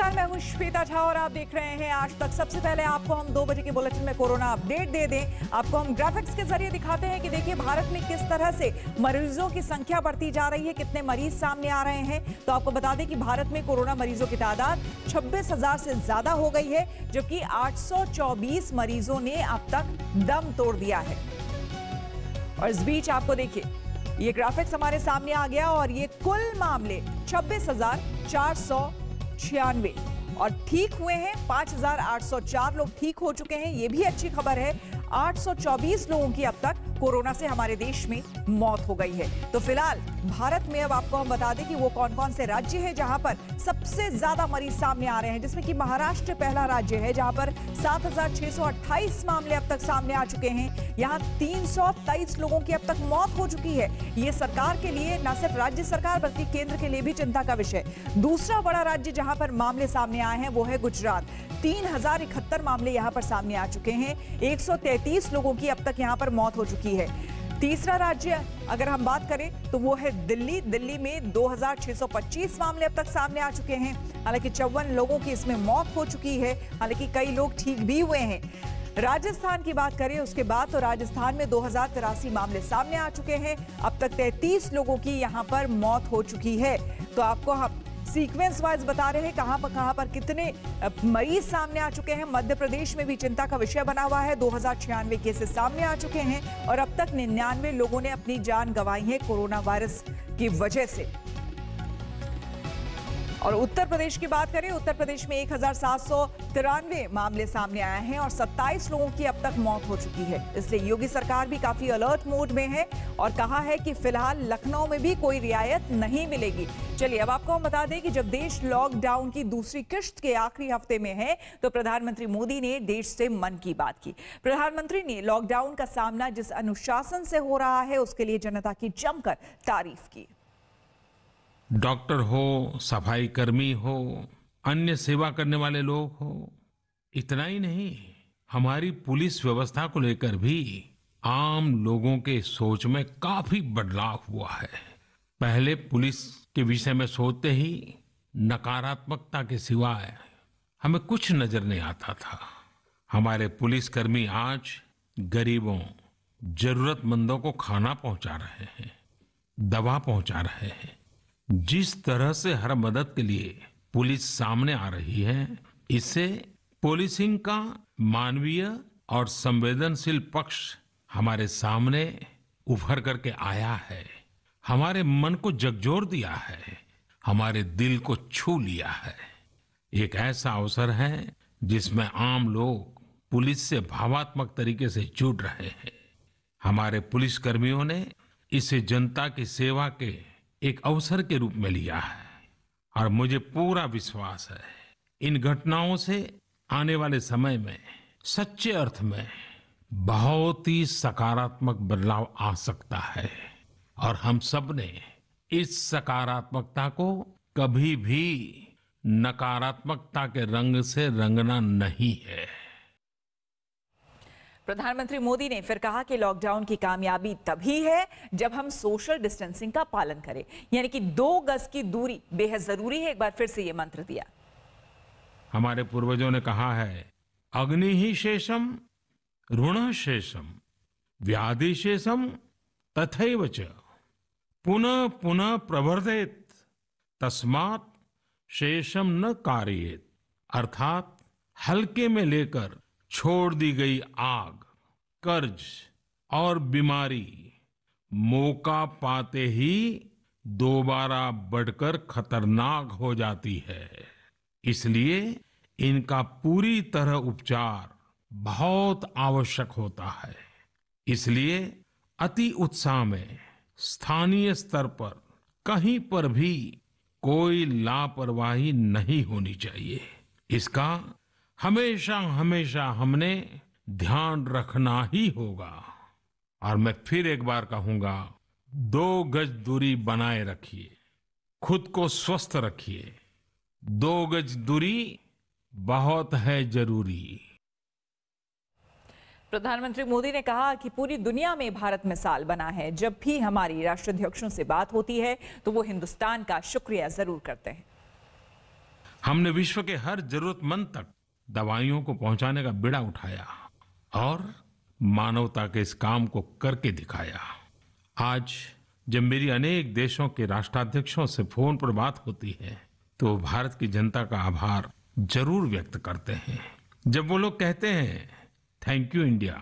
नमस्कार मैं हूं श्वेता झा और आप देख रहे हैं आज तक सबसे पहले आपको हम दो बजे के बुलेटिन में कोरोना अपडेट दे दें आपको हम ग्राफिक्स के जरिए दिखाते हैं कि देखिए भारत में किस तरह से मरीजों की संख्या बढ़ती जा रही है कितने मरीज सामने आ रहे हैं तो आपको बता दें कि भारत में कोरोना मरीजों की तादाद छब्बीस से ज्यादा हो गई है जबकि आठ मरीजों ने अब तक दम तोड़ दिया है और इस बीच आपको देखिए ये ग्राफिक्स हमारे सामने आ गया और ये कुल मामले छब्बीस हजार चार सौ छियानवे और ठीक हुए हैं 5,804 लोग ठीक हो चुके हैं ये भी अच्छी खबर है 824 लोगों की अब तक कोरोना से हमारे देश में मौत हो गई है तो फिलहाल भारत में अब आपको हम बता दें कि वो कौन कौन से राज्य हैं जहां पर सबसे ज्यादा मरीज सामने आ रहे हैं जिसमें कि महाराष्ट्र पहला राज्य है जहां पर 7,628 मामले अब तक सामने आ चुके हैं यहां तीन लोगों की अब तक मौत हो चुकी है ये सरकार के लिए न सिर्फ राज्य सरकार बल्कि केंद्र के लिए भी चिंता का विषय दूसरा बड़ा राज्य जहां पर मामले सामने आए हैं वो है गुजरात तीन मामले यहां पर सामने आ चुके हैं एक लोगों की अब तक यहां पर मौत हो चुकी की है तीसरा राज्य अगर हम बात करें तो वो है दिल्ली दिल्ली में 2625 मामले अब तक सामने आ चुके हैं हालांकि चौवन लोगों की इसमें मौत हो चुकी है हालांकि कई लोग ठीक भी हुए हैं राजस्थान की बात करें उसके बाद तो राजस्थान में दो मामले सामने आ चुके हैं अब तक 33 लोगों की यहां पर मौत हो चुकी है तो आपको हम सीक्वेंस वाइज बता रहे हैं कहां पर कहां पर कितने मरीज सामने आ चुके हैं मध्य प्रदेश में भी चिंता का विषय बना हुआ है दो केसेस सामने आ चुके हैं और अब तक निन्यानवे लोगों ने अपनी जान गंवाई है कोरोना वायरस की वजह से और उत्तर प्रदेश की बात करें उत्तर प्रदेश में एक मामले सामने आए हैं और 27 लोगों की अब तक मौत हो चुकी है इसलिए योगी सरकार भी काफी अलर्ट मोड में है और कहा है कि फिलहाल लखनऊ में भी कोई रियायत नहीं मिलेगी चलिए अब आपको हम बता दें कि जब देश लॉकडाउन की दूसरी किश्त के आखिरी हफ्ते में है तो प्रधानमंत्री मोदी ने देश से मन की बात की प्रधानमंत्री ने लॉकडाउन का सामना जिस अनुशासन से हो रहा है उसके लिए जनता की जमकर तारीफ की डॉक्टर हो सफाई कर्मी हो अन्य सेवा करने वाले लोग हो इतना ही नहीं हमारी पुलिस व्यवस्था को लेकर भी आम लोगों के सोच में काफी बदलाव हुआ है पहले पुलिस के विषय में सोचते ही नकारात्मकता के सिवाय हमें कुछ नजर नहीं आता था हमारे पुलिसकर्मी आज गरीबों जरूरतमंदों को खाना पहुंचा रहे हैं दवा पहुंचा रहे हैं जिस तरह से हर मदद के लिए पुलिस सामने आ रही है इससे पुलिसिंग का मानवीय और संवेदनशील पक्ष हमारे सामने उभर करके आया है हमारे मन को जगजोर दिया है हमारे दिल को छू लिया है एक ऐसा अवसर है जिसमें आम लोग पुलिस से भावात्मक तरीके से जुड़ रहे हैं हमारे पुलिसकर्मियों ने इसे जनता की सेवा के एक अवसर के रूप में लिया है और मुझे पूरा विश्वास है इन घटनाओं से आने वाले समय में सच्चे अर्थ में बहुत ही सकारात्मक बदलाव आ सकता है और हम सब ने इस सकारात्मकता को कभी भी नकारात्मकता के रंग से रंगना नहीं है प्रधानमंत्री मोदी ने फिर कहा कि लॉकडाउन की कामयाबी तभी है जब हम सोशल डिस्टेंसिंग का पालन करें यानी कि दो गज की दूरी बेहद जरूरी है एक बार फिर से ये मंत्र दिया हमारे पूर्वजों ने कहा है अग्नि ही शेषम ऋण शेषम व्याधि शेषम तथैव पुनः पुनः प्रवर्धित तस्मात शेषम न कार्येत अर्थात हल्के में लेकर छोड़ दी गई आग कर्ज और बीमारी मौका पाते ही दोबारा बढ़कर खतरनाक हो जाती है इसलिए इनका पूरी तरह उपचार बहुत आवश्यक होता है इसलिए अति उत्साह में स्थानीय स्तर पर कहीं पर भी कोई लापरवाही नहीं होनी चाहिए इसका हमेशा हमेशा हमने ध्यान रखना ही होगा और मैं फिर एक बार कहूंगा दो गज दूरी बनाए रखिए खुद को स्वस्थ रखिए दो गज दूरी बहुत है जरूरी प्रधानमंत्री मोदी ने कहा कि पूरी दुनिया में भारत मिसाल बना है जब भी हमारी राष्ट्राध्यक्षों से बात होती है तो वो हिंदुस्तान का शुक्रिया जरूर करते हैं हमने विश्व के हर जरूरतमंद तक दवाइयों को पहुंचाने का बिड़ा उठाया और मानवता के इस काम को करके दिखाया आज जब मेरी अनेक देशों के राष्ट्राध्यक्षों से फोन पर बात होती है तो भारत की जनता का आभार जरूर व्यक्त करते हैं जब वो लोग कहते हैं thank you India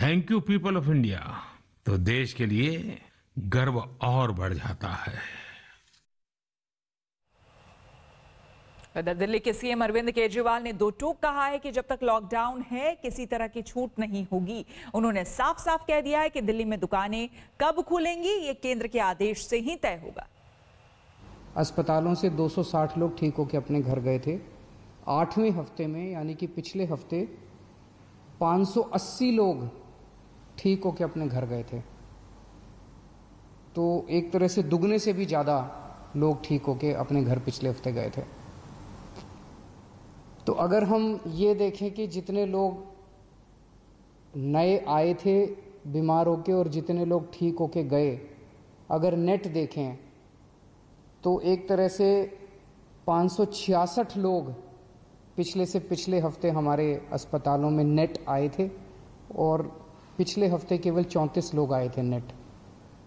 thank you people of India तो देश के लिए गर्व और बढ़ जाता है दिल्ली के सीएम अरविंद केजरीवाल ने दो टूक कहा है कि जब तक लॉकडाउन है किसी तरह की छूट नहीं होगी उन्होंने साफ साफ कह दिया है कि दिल्ली में दुकानें कब खुलेंगी ये केंद्र के आदेश से ही तय होगा अस्पतालों से 260 लोग ठीक होकर अपने घर गए थे आठवें हफ्ते में यानी कि पिछले हफ्ते 580 लोग ठीक होके अपने घर गए थे तो एक तरह से दुगने से भी ज़्यादा लोग ठीक होके अपने घर पिछले हफ्ते गए थे तो अगर हम ये देखें कि जितने लोग नए आए थे बीमार होके और जितने लोग ठीक होके गए अगर नेट देखें तो एक तरह से 566 लोग पिछले से पिछले हफ्ते हमारे अस्पतालों में नेट आए थे और पिछले हफ्ते केवल 34 लोग आए थे नेट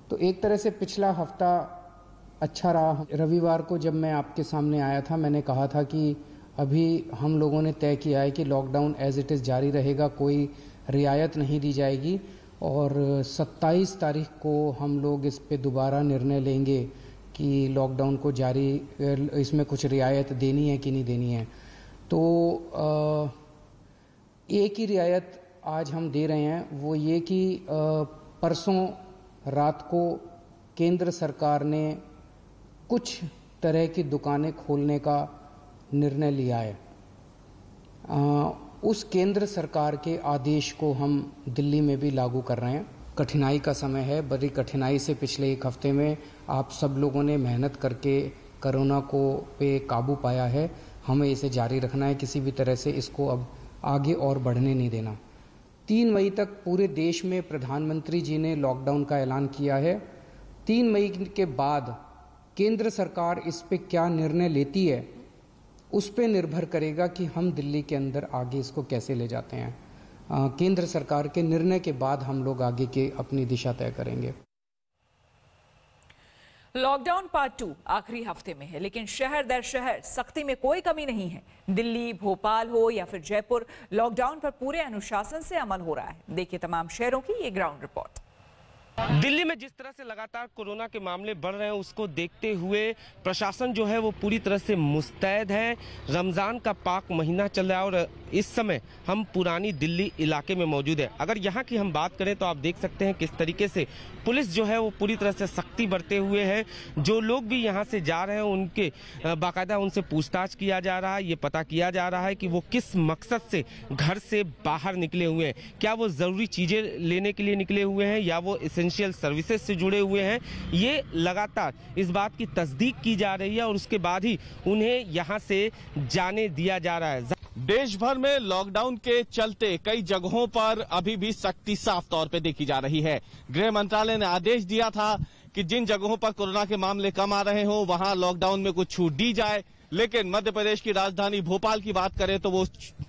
तो एक तरह से पिछला हफ्ता अच्छा रहा रविवार को जब मैं आपके सामने आया था मैंने कहा था कि अभी हम लोगों ने तय किया है कि लॉकडाउन एज इट इज़ जारी रहेगा कोई रियायत नहीं दी जाएगी और 27 तारीख को हम लोग इस पे दोबारा निर्णय लेंगे कि लॉकडाउन को जारी इसमें कुछ रियायत देनी है कि नहीं देनी है तो एक ही रियायत आज हम दे रहे हैं वो ये कि परसों रात को केंद्र सरकार ने कुछ तरह की दुकानें खोलने का निर्णय लिया है आ, उस केंद्र सरकार के आदेश को हम दिल्ली में भी लागू कर रहे हैं कठिनाई का समय है बड़ी कठिनाई से पिछले एक हफ्ते में आप सब लोगों ने मेहनत करके कोरोना को पे काबू पाया है हमें इसे जारी रखना है किसी भी तरह से इसको अब आगे और बढ़ने नहीं देना तीन मई तक पूरे देश में प्रधानमंत्री जी ने लॉकडाउन का ऐलान किया है तीन मई के बाद केंद्र सरकार इस पर क्या निर्णय लेती है उस पर निर्भर करेगा कि हम दिल्ली के अंदर आगे इसको कैसे ले जाते हैं केंद्र सरकार के निर्णय के बाद हम लोग आगे के अपनी दिशा तय करेंगे लॉकडाउन पार्ट टू आखिरी हफ्ते में है लेकिन शहर दर शहर सख्ती में कोई कमी नहीं है दिल्ली भोपाल हो या फिर जयपुर लॉकडाउन पर पूरे अनुशासन से अमल हो रहा है देखिए तमाम शहरों की ये ग्राउंड रिपोर्ट दिल्ली में जिस तरह से लगातार कोरोना के मामले बढ़ रहे हैं उसको देखते हुए प्रशासन जो है वो पूरी तरह से मुस्तैद है रमज़ान का पाक महीना चल रहा है और इस समय हम पुरानी दिल्ली इलाके में मौजूद है अगर यहाँ की हम बात करें तो आप देख सकते हैं किस तरीके से पुलिस जो है वो पूरी तरह से सख्ती बरते हुए है जो लोग भी यहाँ से जा रहे हैं उनके बाकायदा उनसे पूछताछ किया जा रहा है ये पता किया जा रहा है कि वो किस मकसद से घर से बाहर निकले हुए हैं क्या वो ज़रूरी चीज़ें लेने के लिए निकले हुए हैं या वो इसेंशियल सर्विसेज से जुड़े हुए हैं ये लगातार इस बात की तस्दीक की जा रही है और उसके बाद ही उन्हें यहाँ से जाने दिया जा रहा है देश भर में लॉकडाउन के चलते कई जगहों पर अभी भी सख्ती साफ तौर पर देखी जा रही है गृह मंत्रालय ने आदेश दिया था कि जिन जगहों पर कोरोना के मामले कम आ रहे हों वहां लॉकडाउन में कुछ छूट दी जाए लेकिन मध्य प्रदेश की राजधानी भोपाल की बात करें तो वो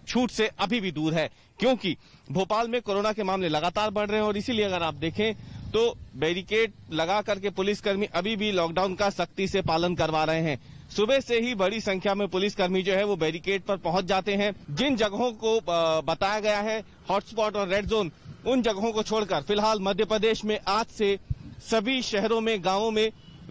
छूट से अभी भी दूर है क्योंकि भोपाल में कोरोना के मामले लगातार बढ़ रहे हैं और इसीलिए अगर आप देखें तो बैरिकेड लगा करके पुलिसकर्मी अभी भी लॉकडाउन का सख्ती से पालन करवा रहे हैं सुबह से ही बड़ी संख्या में पुलिसकर्मी जो है वो बैरिकेड पर पहुंच जाते हैं जिन जगहों को बताया गया है हॉटस्पॉट और रेड जोन उन जगहों को छोड़कर फिलहाल मध्य प्रदेश में आज से सभी शहरों में गांवों में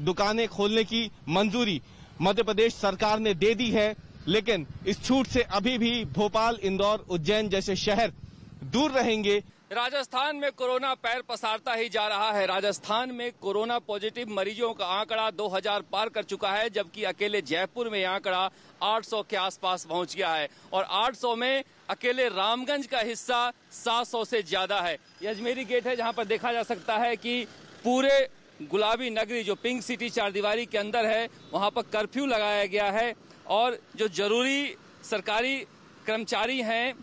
दुकानें खोलने की मंजूरी मध्य प्रदेश सरकार ने दे दी है लेकिन इस छूट से अभी भी भोपाल इंदौर उज्जैन जैसे शहर दूर रहेंगे राजस्थान में कोरोना पैर पसारता ही जा रहा है राजस्थान में कोरोना पॉजिटिव मरीजों का आंकड़ा 2000 पार कर चुका है जबकि अकेले जयपुर में आंकड़ा 800 के आसपास पहुंच गया है और 800 में अकेले रामगंज का हिस्सा 700 से ज्यादा है ये अजमेरी गेट है जहां पर देखा जा सकता है कि पूरे गुलाबी नगरी जो पिंक सिटी चारदीवारी के अंदर है वहां पर कर्फ्यू लगाया गया है और जो जरूरी सरकारी कर्मचारी हैं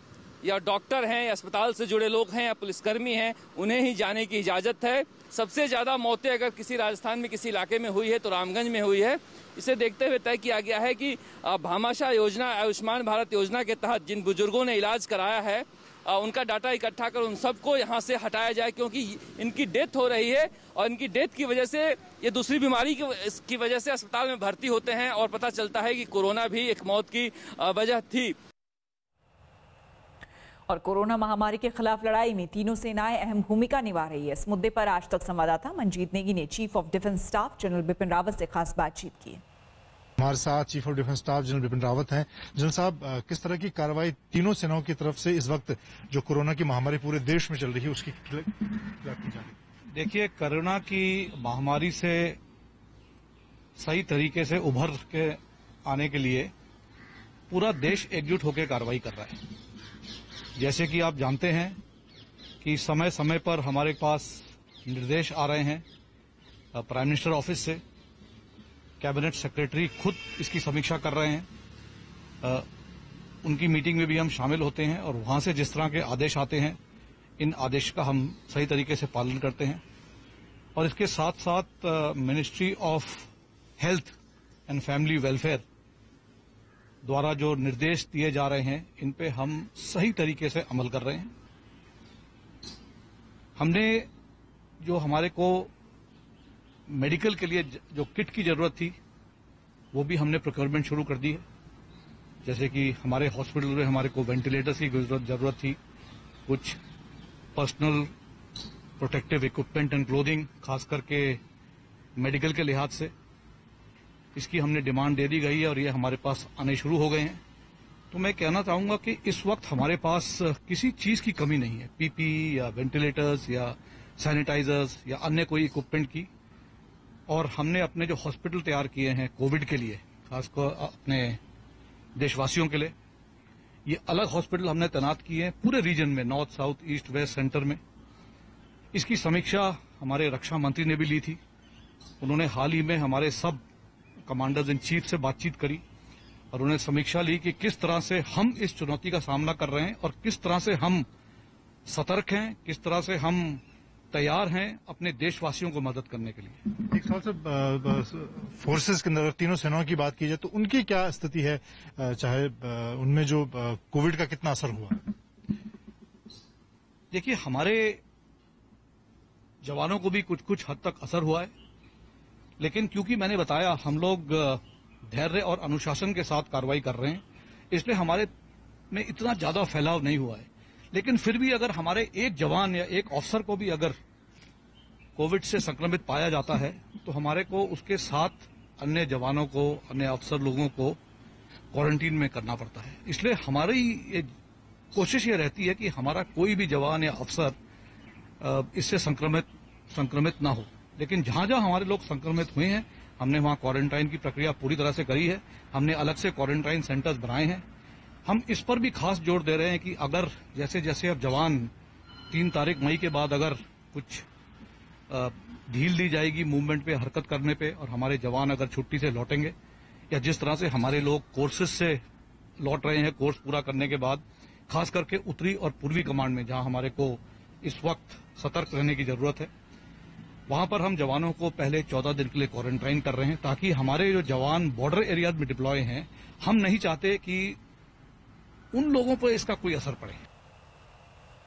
या डॉक्टर हैं या अस्पताल से जुड़े लोग हैं या पुलिसकर्मी हैं उन्हें ही जाने की इजाज़त है सबसे ज़्यादा मौतें अगर किसी राजस्थान में किसी इलाके में हुई है तो रामगंज में हुई है इसे देखते हुए तय किया गया है कि भामाशाह योजना आयुष्मान भारत योजना के तहत जिन बुजुर्गों ने इलाज कराया है उनका डाटा इकट्ठा कर उन सबको यहाँ से हटाया जाए क्योंकि इनकी डेथ हो रही है और इनकी डेथ की वजह से ये दूसरी बीमारी की वजह से अस्पताल में भर्ती होते हैं और पता चलता है कि कोरोना भी एक मौत की वजह थी और कोरोना महामारी के खिलाफ लड़ाई में तीनों सेनाएं अहम भूमिका निभा रही है इस मुद्दे पर आज तक संवाददाता मंजीत नेगी ने chief of defence staff general Bipin Rawat से खास बातचीत की हमारे साथ chief of defence staff general Bipin Rawat हैं जनरल साहब किस तरह की कार्रवाई तीनों सेनाओं की तरफ से इस वक्त जो कोरोना की महामारी पूरे देश में चल रही है उसकी देखिए कोरोना की महामारी से सही तरीके से उभर के आने के लिए पूरा देश एकजुट होकर कार्रवाई कर रहा है जैसे कि आप जानते हैं कि समय समय पर हमारे पास निर्देश आ रहे हैं प्राइम मिनिस्टर ऑफिस से कैबिनेट सेक्रेटरी खुद इसकी समीक्षा कर रहे हैं उनकी मीटिंग में भी हम शामिल होते हैं और वहां से जिस तरह के आदेश आते हैं इन आदेश का हम सही तरीके से पालन करते हैं और इसके साथ साथ ministry of health and family welfare द्वारा जो निर्देश दिए जा रहे हैं इन पे हम सही तरीके से अमल कर रहे हैं हमने जो हमारे को मेडिकल के लिए जो किट की जरूरत थी वो भी हमने प्रोक्योरमेंट शुरू कर दी है जैसे कि हमारे हॉस्पिटल में हमारे को वेंटिलेटर्स की जरूरत थी कुछ personal protective equipment and clothing खास करके मेडिकल के लिहाज से इसकी हमने डिमांड दे दी गई है और ये हमारे पास आने शुरू हो गए हैं तो मैं कहना चाहूंगा कि इस वक्त हमारे पास किसी चीज की कमी नहीं है पीपी या वेंटिलेटर्स या सैनिटाइजर्स या अन्य कोई इक्विपमेंट की और हमने अपने जो हॉस्पिटल तैयार किए हैं कोविड के लिए खासकर अपने देशवासियों के लिए ये अलग हॉस्पिटल हमने तैनात किए हैं पूरे रीजन में north south east west centre में इसकी समीक्षा हमारे रक्षा मंत्री ने भी ली थी उन्होंने हाल ही में हमारे सब कमांडर्स इन चीफ से बातचीत करी और उन्हें समीक्षा ली कि किस तरह से हम इस चुनौती का सामना कर रहे हैं और किस तरह से हम सतर्क हैं किस तरह से हम तैयार हैं अपने देशवासियों को मदद करने के लिए एक सवाल सर फोर्सेस के अंदर तीनों सेनाओं की बात की जाए तो उनकी क्या स्थिति है चाहे उनमें जो कोविड का कितना असर हुआ देखिए हमारे जवानों को भी कुछ कुछ हद तक असर हुआ है लेकिन क्योंकि मैंने बताया हम लोग धैर्य और अनुशासन के साथ कार्रवाई कर रहे हैं इसलिए हमारे में इतना ज्यादा फैलाव नहीं हुआ है लेकिन फिर भी अगर हमारे एक जवान या एक अफसर को भी अगर कोविड से संक्रमित पाया जाता है तो हमारे को उसके साथ अन्य जवानों को अन्य अफसर लोगों को क्वारंटीन में करना पड़ता है इसलिए हमारी ये कोशिश ये रहती है कि हमारा कोई भी जवान या अफसर इससे संक्रमित संक्रमित ना हो लेकिन जहां जहां हमारे लोग संक्रमित हुए हैं हमने वहां क्वारंटाइन की प्रक्रिया पूरी तरह से करी है हमने अलग से क्वारंटाइन सेंटर्स बनाए हैं हम इस पर भी खास जोर दे रहे हैं कि अगर जैसे जैसे अब जवान तीन तारीख मई के बाद अगर कुछ ढील दी जाएगी मूवमेंट पे हरकत करने पे और हमारे जवान अगर छुट्टी से लौटेंगे या जिस तरह से हमारे लोग कोर्सेज से लौट रहे हैं कोर्स पूरा करने के बाद खास करके उत्तरी और पूर्वी कमांड में जहां हमारे को इस वक्त सतर्क रहने की जरूरत है वहां पर हम जवानों को पहले चौदह दिन के लिए क्वारंटाइन कर रहे हैं ताकि हमारे जो जवान बॉर्डर एरियाज में डिप्लॉय हैं हम नहीं चाहते कि उन लोगों पर इसका कोई असर पड़े